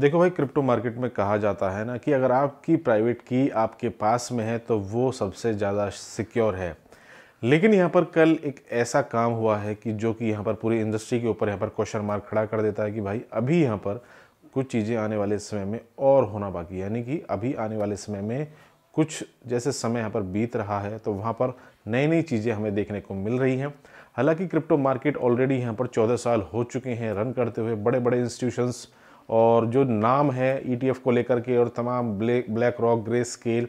देखो भाई crypto market में कहा जाता है ना कि अगर आपकी प्राइवेट की आपके पास में है तो वो सबसे ज़्यादा सिक्योर है लेकिन यहाँ पर कल एक ऐसा काम हुआ है कि जो कि यहाँ पर पूरी इंडस्ट्री के ऊपर यहाँ पर क्वेश्चन मार्क खड़ा कर देता है कि भाई अभी यहाँ पर कुछ चीज़ें आने वाले समय में और होना बाकी यानी कि अभी आने वाले समय में कुछ जैसे समय यहाँ पर बीत रहा है तो वहाँ पर नई नई चीज़ें हमें देखने को मिल रही हैं हालांकि क्रिप्टो मार्केट ऑलरेडी यहाँ पर 14 साल हो चुके हैं रन करते हुए बड़े बड़े इंस्टीट्यूशंस और जो नाम है ई e को लेकर के और तमाम black black rock grey scale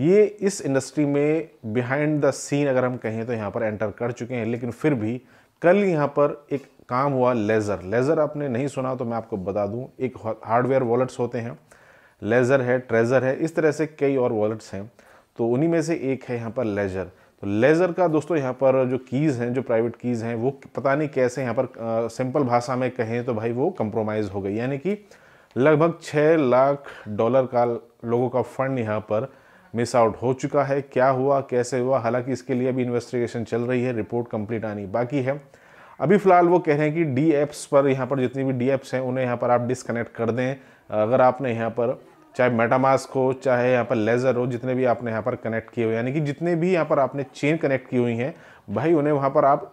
ये इस इंडस्ट्री में बिहाइंड द सीन अगर हम कहें तो यहाँ पर एंटर कर चुके हैं लेकिन फिर भी कल यहाँ पर एक काम हुआ लेज़र लेज़र आपने नहीं सुना तो मैं आपको बता दूँ एक हार्डवेयर वॉलेट्स होते हैं लेज़र है ट्रेज़र है इस तरह से कई और वॉलेट्स हैं तो उन्हीं में से एक है यहाँ पर लेज़र तो लेज़र का दोस्तों यहाँ पर जो कीज़ हैं जो प्राइवेट कीज़ हैं वो पता नहीं कैसे यहाँ पर सिंपल भाषा में कहें तो भाई वो कंप्रोमाइज़ हो गई यानी कि लगभग छः लाख डॉलर का लोगों का फंड यहाँ पर मिस आउट हो चुका है क्या हुआ कैसे हुआ हालांकि इसके लिए अभी इन्वेस्टिगेशन चल रही है रिपोर्ट कंप्लीट आनी बाकी है अभी फ़िलहाल वो कह रहे हैं कि डी एप्स पर यहाँ पर जितनी भी डी एप्स हैं उन्हें यहाँ पर आप डिसकनेक्ट कर दें अगर आपने यहाँ पर चाहे मेटामास्क हो चाहे यहाँ पर लेज़र हो जितने भी आपने यहाँ पर कनेक्ट किए हुए यानी कि जितने भी यहाँ पर आपने चेन कनेक्ट की हुई हैं भाई उन्हें वहाँ पर आप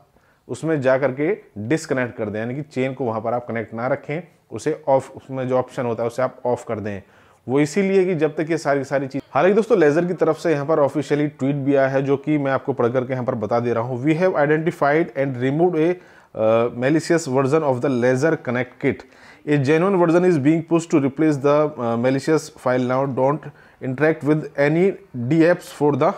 उसमें जा करके डिसकनेक्ट कर दें यानी कि चेन को वहाँ पर आप कनेक्ट ना रखें उसे ऑफ उसमें जो ऑप्शन होता है उसे आप ऑफ कर दें वो इसीलिए कि जब तक ये सारी सारी चीज़ हालांकि दोस्तों लेजर की तरफ से यहाँ पर ऑफिशियली ट्वीट भी आया है जो कि मैं आपको पढ़ करके यहाँ पर बता दे रहा हूँ we have identified and remove a malicious version of the Ledger Connect kit a genuine version is being pushed to replace the malicious file now don't interact with any D apps for the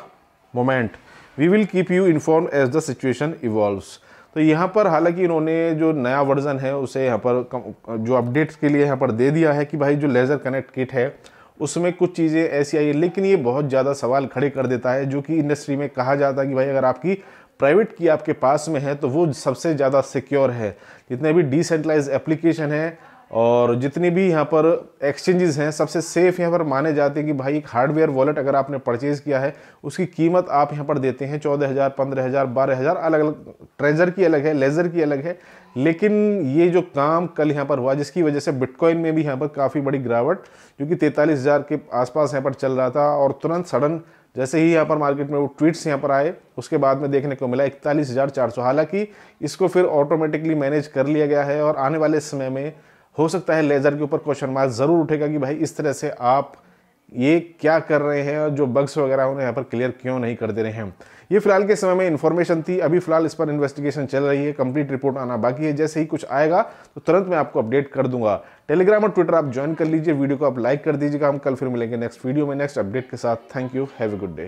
moment we will keep you inform as the situation evolves तो यहाँ पर हालांकि इन्होंने जो नया version है उसे यहाँ पर जो अपडेट्स के लिए यहाँ पर दे दिया है कि भाई जो लेज़र कनेक्ट किट है उसमें कुछ चीज़ें ऐसी आई है लेकिन ये बहुत ज़्यादा सवाल खड़े कर देता है जो कि इंडस्ट्री में कहा जाता है कि भाई अगर आपकी प्राइवेट की आपके पास में है तो वो सबसे ज़्यादा सिक्योर है जितने भी डिसेंट्रलाइज एप्लीकेशन है और जितनी भी यहाँ पर एक्सचेंजेस हैं सबसे सेफ यहाँ पर माने जाते हैं कि भाई एक हार्डवेयर वॉलेट अगर आपने परचेज़ किया है उसकी कीमत आप यहाँ पर देते हैं चौदह हज़ार पंद्रह हज़ार बारह हज़ार अलग अलग ट्रेजर की अलग है लेज़र की अलग है लेकिन ये जो काम कल यहाँ पर हुआ जिसकी वजह से बिटकॉइन में भी यहाँ पर काफ़ी बड़ी गिरावट जो कि तैंतालीस के आसपास यहाँ पर चल रहा था और तुरंत सडन जैसे ही यहाँ पर मार्केट में वो ट्वीट्स यहाँ पर आए उसके बाद में देखने को मिला इकतालीस हज़ार चार सौ हालांकि इसको फिर ऑटोमेटिकली मैनेज कर लिया गया है और आने वाले समय में हो सकता है लेज़र के ऊपर क्वेश्चन मार्क ज़रूर उठेगा कि भाई इस तरह से आप ये क्या कर रहे हैं और जो बग्स वगैरह उन्हें यहाँ पर क्लियर क्यों नहीं कर दे रहे हैं ये फिलहाल के समय में इन्फॉर्मेशन थी अभी फिलहाल इस पर इन्वेस्टिगेशन चल रही है कंप्लीट रिपोर्ट आना बाकी है जैसे ही कुछ आएगा तो तुरंत मैं आपको अपडेट कर दूंगा टेलीग्राम और ट्विटर आप ज्वाइन कर लीजिए वीडियो को आप लाइक कर दीजिएगा हम कल फिर मिलेंगे नेक्स्ट वीडियो में नेक्स्ट अपडेट के साथ thank you have a good day